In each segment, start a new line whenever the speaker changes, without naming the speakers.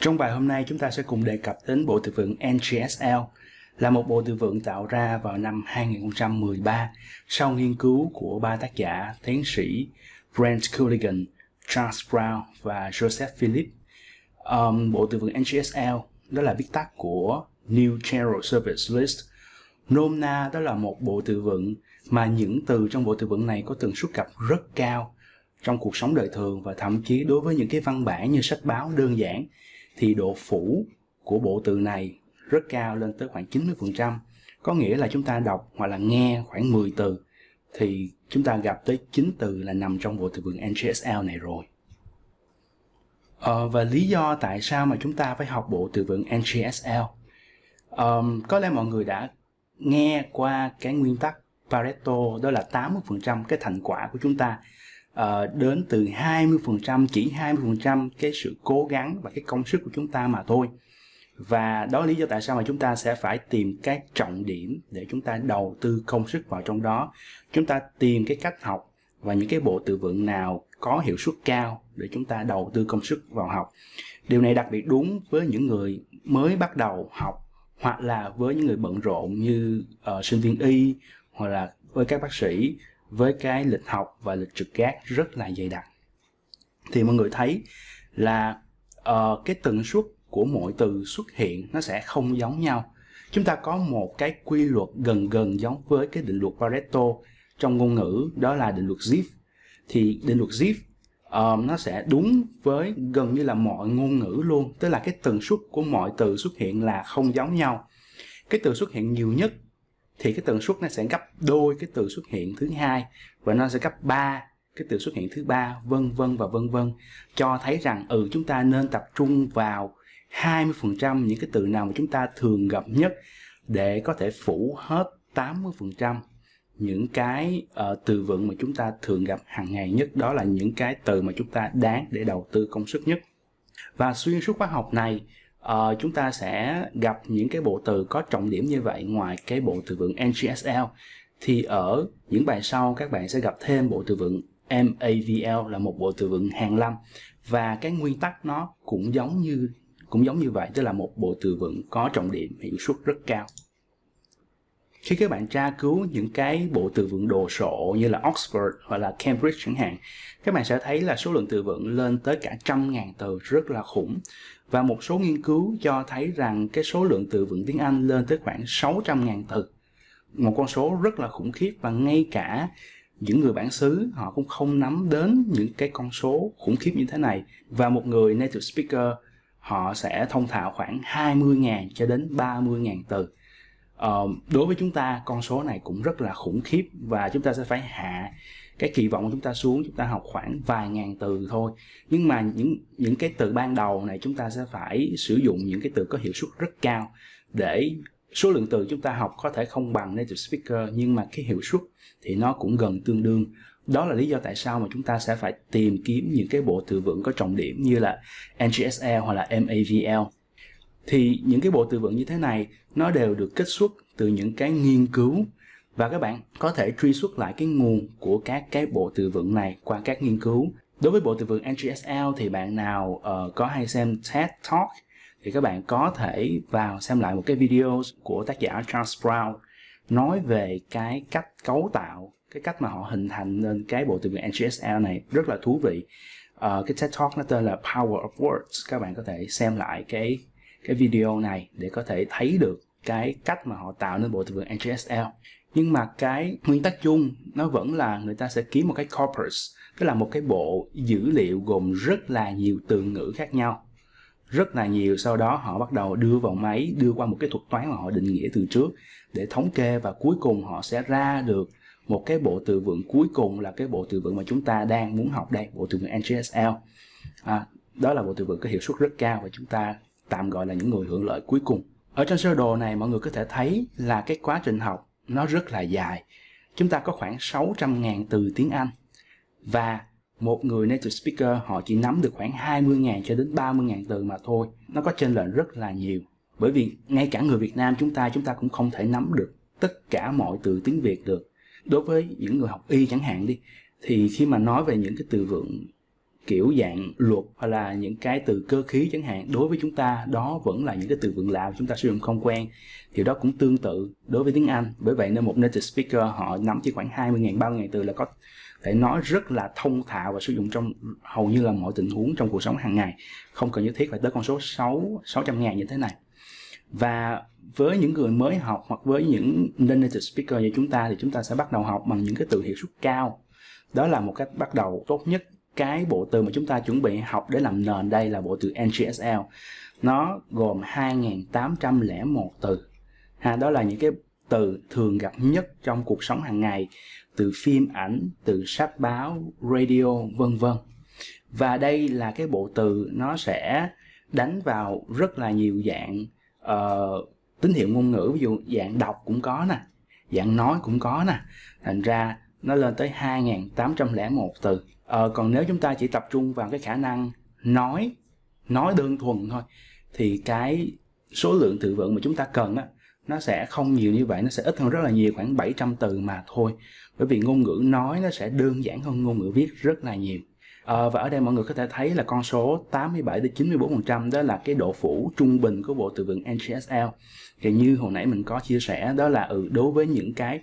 Trong bài hôm nay chúng ta sẽ cùng đề cập đến bộ từ vựng NGSL là một bộ từ vựng tạo ra vào năm 2013 sau nghiên cứu của ba tác giả tiến sĩ Brent Culligan, Charles Brown và Joseph Philip. Um, bộ từ vựng NGSL đó là viết tắt của New General Service List. Nôm na đó là một bộ từ vựng mà những từ trong bộ từ vựng này có tần suất gặp rất cao trong cuộc sống đời thường và thậm chí đối với những cái văn bản như sách báo đơn giản thì độ phủ của bộ từ này rất cao lên tới khoảng 90%. Có nghĩa là chúng ta đọc hoặc là nghe khoảng 10 từ thì chúng ta gặp tới 9 từ là nằm trong bộ từ vựng NGSL này rồi. Ờ, và lý do tại sao mà chúng ta phải học bộ từ vựng NGSL? Um, có lẽ mọi người đã nghe qua cái nguyên tắc Pareto đó là 80% cái thành quả của chúng ta uh, đến từ 20% chỉ 20% cái sự cố gắng và cái công sức của chúng ta mà thôi và đó là lý do tại sao mà chúng ta sẽ phải tìm các trọng điểm để chúng ta đầu tư công sức vào trong đó chúng ta tìm cái cách học và những cái bộ từ vựng nào có hiệu suất cao để chúng ta đầu tư công sức vào học điều này đặc biệt đúng với những người mới bắt đầu học hoặc là với những người bận rộn như uh, sinh viên y hoặc là với các bác sĩ với cái lịch học và lịch trực gác rất là dày đặc thì mọi người thấy là uh, cái tần suất của mỗi từ xuất hiện nó sẽ không giống nhau chúng ta có một cái quy luật gần gần giống với cái định luật Pareto trong ngôn ngữ đó là định luật Zipf thì định luật Zipf um, ờ, nó sẽ đúng với gần như là mọi ngôn ngữ luôn tức là cái tần suất của mọi từ xuất hiện là không giống nhau cái từ xuất hiện nhiều nhất thì cái tần suất nó sẽ gấp đôi cái từ xuất hiện thứ hai và nó sẽ gấp ba cái từ xuất hiện thứ ba vân vân và vân vân cho thấy rằng ừ chúng ta nên tập trung vào 20% những cái từ nào mà chúng ta thường gặp nhất để có thể phủ hết 80% những cái uh, từ vựng mà chúng ta thường gặp hàng ngày nhất đó là những cái từ mà chúng ta đáng để đầu tư công sức nhất và xuyên suốt khóa học này uh, chúng ta sẽ gặp những cái bộ từ có trọng điểm như vậy ngoài cái bộ từ vựng NGSL thì ở những bài sau các bạn sẽ gặp thêm bộ từ vựng MAVL là một bộ từ vựng hàng lâm và cái nguyên tắc nó cũng giống như cũng giống như vậy tức là một bộ từ vựng có trọng điểm hiệu suất rất cao khi các bạn tra cứu những cái bộ từ vựng đồ sộ như là Oxford hoặc là Cambridge chẳng hạn các bạn sẽ thấy là số lượng từ vựng lên tới cả trăm ngàn từ rất là khủng và một số nghiên cứu cho thấy rằng cái số lượng từ vựng tiếng Anh lên tới khoảng 600 ngàn từ một con số rất là khủng khiếp và ngay cả những người bản xứ họ cũng không nắm đến những cái con số khủng khiếp như thế này và một người native speaker họ sẽ thông thạo khoảng 20.000 cho đến 30.000 từ đối với chúng ta con số này cũng rất là khủng khiếp và chúng ta sẽ phải hạ cái kỳ vọng của chúng ta xuống chúng ta học khoảng vài ngàn từ thôi nhưng mà những những cái từ ban đầu này chúng ta sẽ phải sử dụng những cái từ có hiệu suất rất cao để số lượng từ chúng ta học có thể không bằng native speaker nhưng mà cái hiệu suất thì nó cũng gần tương đương đó là lý do tại sao mà chúng ta sẽ phải tìm kiếm những cái bộ từ vựng có trọng điểm như là NGSL hoặc là MAVL thì những cái bộ từ vựng như thế này nó đều được kết xuất từ những cái nghiên cứu và các bạn có thể truy xuất lại cái nguồn của các cái bộ từ vựng này qua các nghiên cứu đối với bộ từ vựng NGSL thì bạn nào uh, có hay xem TED Talk thì các bạn có thể vào xem lại một cái video của tác giả Charles Brown nói về cái cách cấu tạo cái cách mà họ hình thành nên cái bộ từ vựng NGSL này rất là thú vị uh, cái TED Talk nó tên là Power of Words các bạn có thể xem lại cái cái video này để có thể thấy được cái cách mà họ tạo nên bộ từ vựng NGSL nhưng mà cái nguyên tắc chung nó vẫn là người ta sẽ kiếm một cái corpus tức là một cái bộ dữ liệu gồm rất là nhiều từ ngữ khác nhau rất là nhiều sau đó họ bắt đầu đưa vào máy đưa qua một cái thuật toán mà họ định nghĩa từ trước để thống kê và cuối cùng họ sẽ ra được một cái bộ từ vựng cuối cùng là cái bộ từ vựng mà chúng ta đang muốn học đây bộ từ vựng NGSL à, đó là bộ từ vựng có hiệu suất rất cao và chúng ta tạm gọi là những người hưởng lợi cuối cùng. Ở trên sơ đồ này mọi người có thể thấy là cái quá trình học nó rất là dài. Chúng ta có khoảng 600.000 từ tiếng Anh và một người native speaker họ chỉ nắm được khoảng 20.000 cho đến 30.000 từ mà thôi. Nó có chênh lệch rất là nhiều. Bởi vì ngay cả người Việt Nam chúng ta chúng ta cũng không thể nắm được tất cả mọi từ tiếng Việt được. Đối với những người học y chẳng hạn đi thì khi mà nói về những cái từ vựng kiểu dạng luật hoặc là những cái từ cơ khí chẳng hạn đối với chúng ta đó vẫn là những cái từ vựng lạ chúng ta sử dụng không quen thì đó cũng tương tự đối với tiếng Anh bởi vậy nên một native speaker họ nắm chỉ khoảng 20.000 30.000 từ là có thể nói rất là thông thạo và sử dụng trong hầu như là mọi tình huống trong cuộc sống hàng ngày không cần nhất thiết phải tới con số 6 600 ngàn như thế này và với những người mới học hoặc với những native speaker như chúng ta thì chúng ta sẽ bắt đầu học bằng những cái từ hiệu suất cao đó là một cách bắt đầu tốt nhất cái bộ từ mà chúng ta chuẩn bị học để làm nền đây là bộ từ NGSL nó gồm 2.801 từ ha đó là những cái từ thường gặp nhất trong cuộc sống hàng ngày từ phim ảnh từ sách báo radio vân vân và đây là cái bộ từ nó sẽ đánh vào rất là nhiều dạng uh, tín hiệu ngôn ngữ ví dụ dạng đọc cũng có nè dạng nói cũng có nè thành ra nó lên tới 2.801 từ ờ, còn nếu chúng ta chỉ tập trung vào cái khả năng nói nói đơn thuần thôi thì cái số lượng từ vựng mà chúng ta cần á nó sẽ không nhiều như vậy nó sẽ ít hơn rất là nhiều khoảng 700 từ mà thôi bởi vì ngôn ngữ nói nó sẽ đơn giản hơn ngôn ngữ viết rất là nhiều à, và ở đây mọi người có thể thấy là con số 87 đến 94% đó là cái độ phủ trung bình của bộ từ vựng NGSL thì như hồi nãy mình có chia sẻ đó là ừ đối với những cái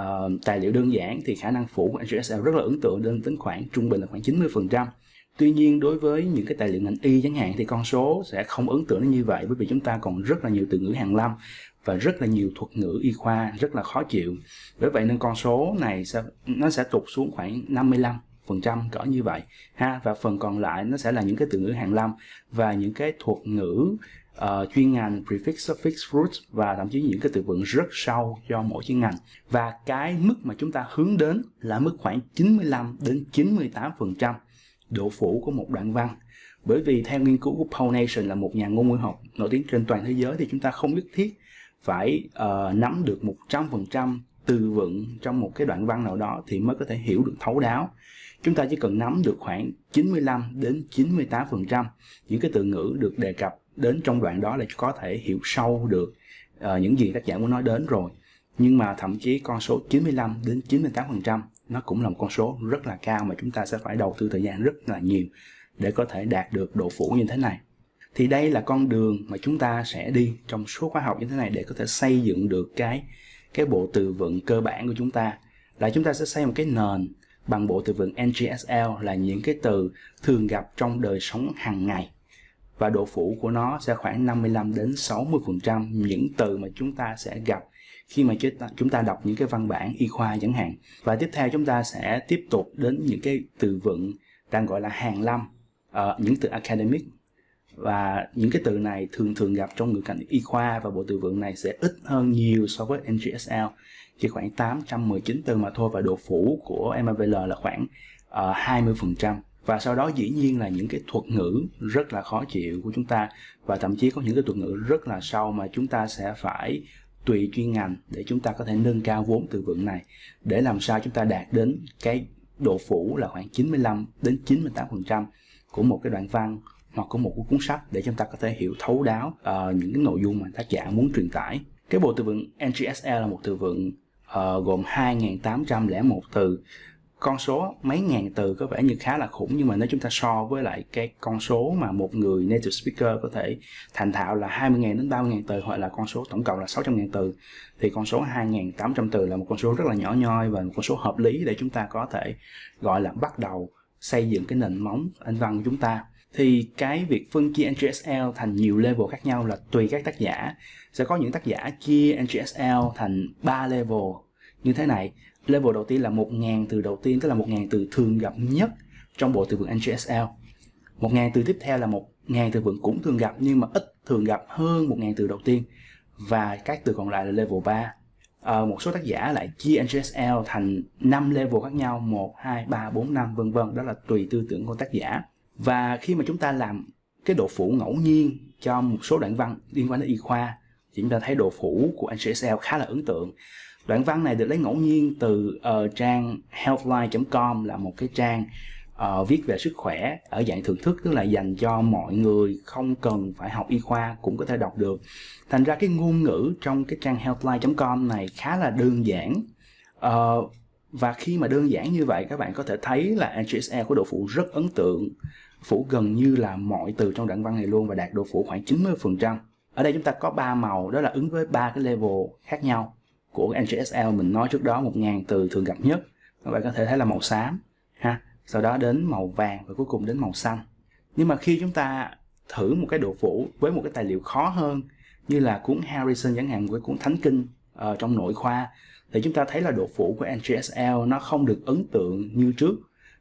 uh, tài liệu đơn giản thì khả năng phủ của NGSL rất là ấn tượng lên tính khoảng trung bình là khoảng 90%. Tuy nhiên đối với những cái tài liệu ngành y chẳng hạn thì con số sẽ không ấn tượng như vậy bởi vì chúng ta còn rất là nhiều từ ngữ hàng lâm và rất là nhiều thuật ngữ y khoa rất là khó chịu. Bởi vậy nên con số này sẽ nó sẽ tụt xuống khoảng 55 phần trăm cỡ như vậy ha và phần còn lại nó sẽ là những cái từ ngữ hàng lâm và những cái thuật ngữ uh, chuyên ngành prefix, suffix, root và thậm chí những cái từ vựng rất sâu cho mỗi chuyên ngành. Và cái mức mà chúng ta hướng đến là mức khoảng 95 đến 98% phần trăm độ phủ của một đoạn văn. Bởi vì theo nghiên cứu của Paul Nation là một nhà ngôn ngữ học nổi tiếng trên toàn thế giới thì chúng ta không nhất thiết phải uh, nắm được 100% từ vựng trong một cái đoạn văn nào đó thì mới có thể hiểu được thấu đáo. Chúng ta chỉ cần nắm được khoảng 95 đến 98% những cái từ ngữ được đề cập đến trong đoạn đó để có thể hiểu sâu được uh, những gì tác giả muốn nói đến rồi nhưng mà thậm chí con số 95 đến 98% nó cũng là một con số rất là cao mà chúng ta sẽ phải đầu tư thời gian rất là nhiều để có thể đạt được độ phủ như thế này. Thì đây là con đường mà chúng ta sẽ đi trong số khóa học như thế này để có thể xây dựng được cái cái bộ từ vựng cơ bản của chúng ta là chúng ta sẽ xây một cái nền bằng bộ từ vựng NGSL là những cái từ thường gặp trong đời sống hàng ngày và độ phủ của nó sẽ khoảng 55 đến 60% phần trăm những từ mà chúng ta sẽ gặp khi mà chúng ta đọc những cái văn bản y khoa chẳng hạn. Và tiếp theo chúng ta sẽ tiếp tục đến những cái từ vựng đang gọi là hàng lâm, uh, những từ academic và những cái từ này thường thường gặp trong ngữ cảnh y khoa và bộ từ vựng này sẽ ít hơn nhiều so với NGSL chỉ khoảng 819 từ mà thôi và độ phủ của MAVL là khoảng uh, ờ, 20% và sau đó dĩ nhiên là những cái thuật ngữ rất là khó chịu của chúng ta và thậm chí có những cái thuật ngữ rất là sâu mà chúng ta sẽ phải tùy chuyên ngành để chúng ta có thể nâng cao vốn từ vựng này để làm sao chúng ta đạt đến cái độ phủ là khoảng 95 đến 98% của một cái đoạn văn hoặc của một cuốn sách để chúng ta có thể hiểu thấu đáo uh, những cái nội dung mà tác giả muốn truyền tải. Cái bộ từ vựng NGSL e là một từ vựng uh, gồm 2.801 từ con số mấy ngàn từ có vẻ như khá là khủng nhưng mà nếu chúng ta so với lại cái con số mà một người native speaker có thể thành thạo là 20.000 đến 30.000 từ hoặc là con số tổng cộng là 600.000 từ thì con số 2.800 từ là một con số rất là nhỏ nhoi và một con số hợp lý để chúng ta có thể gọi là bắt đầu xây dựng cái nền móng anh văn của chúng ta thì cái việc phân chia NGSL thành nhiều level khác nhau là tùy các tác giả sẽ có những tác giả chia NGSL thành 3 level như thế này level đầu tiên là 1.000 từ đầu tiên tức là 1.000 từ thường gặp nhất trong bộ từ vựng NGSL 1.000 từ tiếp theo là 1.000 từ vựng cũng thường gặp nhưng mà ít thường gặp hơn 1.000 từ đầu tiên và các từ còn lại là level 3 à, ờ, một số tác giả lại chia NGSL thành 5 level khác nhau 1, 2, 3, 4, 5 vân vân đó là tùy tư tưởng của tác giả và khi mà chúng ta làm cái độ phủ ngẫu nhiên cho một số đoạn văn liên quan đến y khoa thì chúng ta thấy độ phủ của NGSL khá là ấn tượng Đoạn văn này được lấy ngẫu nhiên từ uh, trang healthline.com là một cái trang uh, viết về sức khỏe ở dạng thưởng thức tức là dành cho mọi người không cần phải học y khoa cũng có thể đọc được. Thành ra cái ngôn ngữ trong cái trang healthline.com này khá là đơn giản. Uh, và khi mà đơn giản như vậy các bạn có thể thấy là NGSE của độ phủ rất ấn tượng phủ gần như là mọi từ trong đoạn văn này luôn và đạt độ phủ khoảng 90%. Ở đây chúng ta có ba màu đó là ứng với ba cái level khác nhau của NGSL mình nói trước đó 1.000 từ thường gặp nhất các bạn có thể thấy là màu xám ha sau đó đến màu vàng và cuối cùng đến màu xanh nhưng mà khi chúng ta thử một cái độ phủ với một cái tài liệu khó hơn như là cuốn Harrison chẳng hạn với cuốn Thánh Kinh uh, trong nội khoa thì chúng ta thấy là độ phủ của NGSL nó không được ấn tượng như trước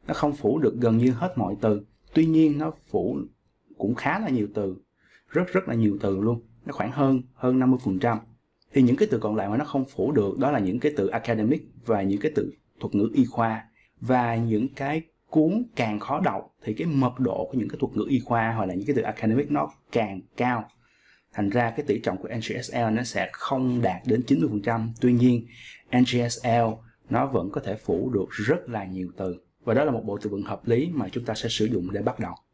nó không phủ được gần như hết mọi từ tuy nhiên nó phủ cũng khá là nhiều từ rất rất là nhiều từ luôn nó khoảng hơn hơn 50 phần trăm thì những cái từ còn lại mà nó không phủ được đó là những cái từ academic và những cái từ thuật ngữ y khoa và những cái cuốn càng khó đọc thì cái mật độ của những cái thuật ngữ y khoa hoặc là những cái từ academic nó càng cao thành ra cái tỷ trọng của NGSL nó sẽ không đạt đến 90% tuy nhiên NGSL nó vẫn có thể phủ được rất là nhiều từ và đó là một bộ từ vựng hợp lý mà chúng ta sẽ sử dụng để bắt đầu